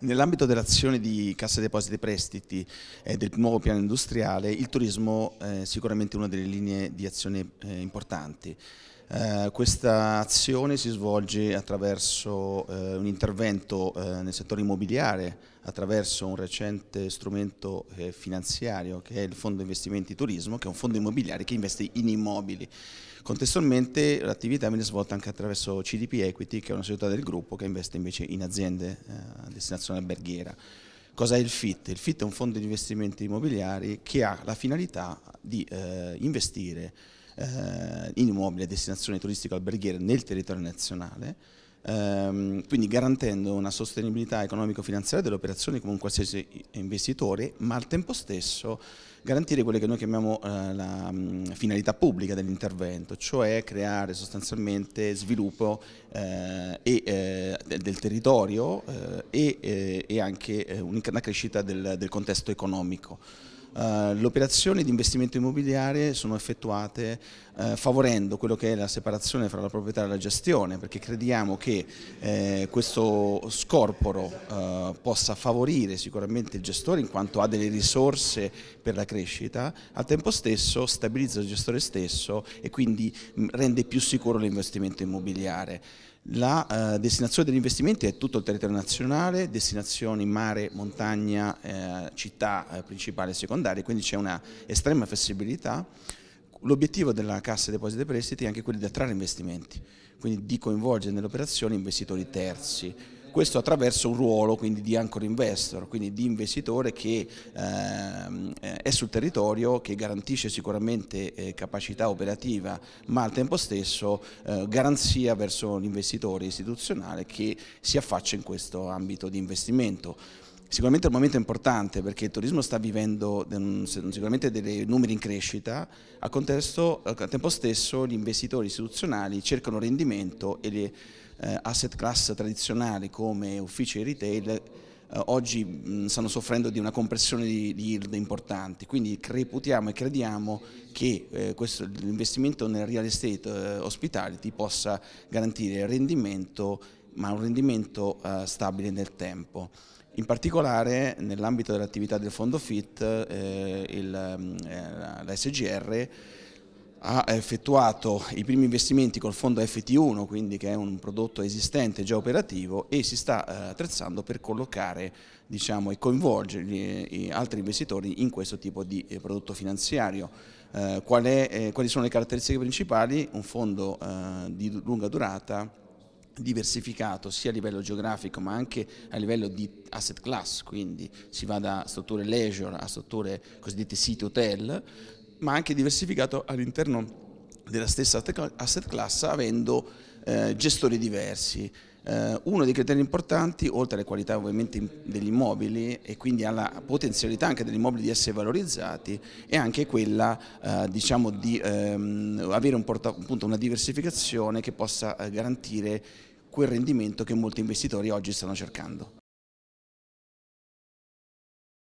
Nell'ambito dell'azione di Cassa Depositi e Prestiti e del nuovo piano industriale, il turismo è sicuramente una delle linee di azione eh, importanti. Eh, questa azione si svolge attraverso eh, un intervento eh, nel settore immobiliare, attraverso un recente strumento eh, finanziario che è il Fondo Investimenti Turismo, che è un fondo immobiliare che investe in immobili. Contestualmente l'attività viene svolta anche attraverso CDP Equity, che è una società del gruppo che investe invece in aziende eh, a destinazione alberghiera. Cos'è il FIT? Il FIT è un fondo di investimenti immobiliari che ha la finalità di investire eh, immobili a destinazione turistico-alberghiera nel territorio nazionale, ehm, quindi garantendo una sostenibilità economico-finanziaria delle operazioni come un qualsiasi investitore, ma al tempo stesso garantire quelle che noi chiamiamo eh, la mh, mm, finalità pubblica dell'intervento, cioè creare sostanzialmente sviluppo eh, e, eh, del territorio eh, e, eh, e, anche eh, una crescita del, del contesto economico. Eh, le operazioni di investimento immobiliare sono effettuate uh, favorendo quello che è la separazione fra la proprietà e la gestione perché crediamo che eh, questo scorporo uh, possa favorire sicuramente il gestore in quanto ha delle risorse per la crescita, al tempo stesso stabilizza il gestore stesso e quindi mm, rende più sicuro l'investimento immobiliare. La eh, destinazione degli investimenti è tutto il territorio nazionale, destinazioni mare, montagna, eh, città eh, principali e secondarie, quindi c'è una estrema flessibilità. L'obiettivo della Cassa Depositi e Prestiti è anche quello di attrarre investimenti, quindi di coinvolgere nelle operazioni investitori terzi, questo attraverso un ruolo quindi di anchor investor, quindi di investitore che ehm, eh, è sul territorio, che garantisce sicuramente eh, capacità operativa, ma al tempo stesso eh, garanzia verso l'investitore istituzionale che si affaccia in questo ambito di investimento. Sicuramente è un momento importante perché il turismo sta vivendo mm, sicuramente dei numeri in crescita, al, contesto, al tempo stesso gli investitori istituzionali cercano rendimento e le eh, asset class tradizionali come uffici e retail eh, oggi mh, mm, stanno soffrendo di una compressione di, di yield importanti. quindi reputiamo e crediamo che eh, l'investimento nel real estate eh, hospitality possa garantire rendimento, ma un rendimento eh, stabile nel tempo. In particolare nell'ambito dell'attività del fondo FIT, eh, il, mm, eh, la SGR ha effettuato i primi investimenti col fondo FT1, quindi che è un prodotto esistente già operativo e si sta eh, attrezzando per collocare diciamo, e coinvolgere altri investitori in questo tipo di eh, prodotto finanziario. Eh, qual è, eh, quali sono le caratteristiche principali? Un fondo eh, di lunga durata diversificato sia a livello geografico ma anche a livello di asset class, quindi si va da strutture leisure a strutture cosiddette city hotel ma anche diversificato all'interno della stessa asset class avendo eh, gestori diversi. Eh, uno dei criteri importanti, oltre alle qualità ovviamente degli immobili e quindi alla potenzialità anche degli immobili di essere valorizzati, è anche quella eh, diciamo di ehm, avere un appunto, una diversificazione che possa eh, garantire quel rendimento che molti investitori oggi stanno cercando.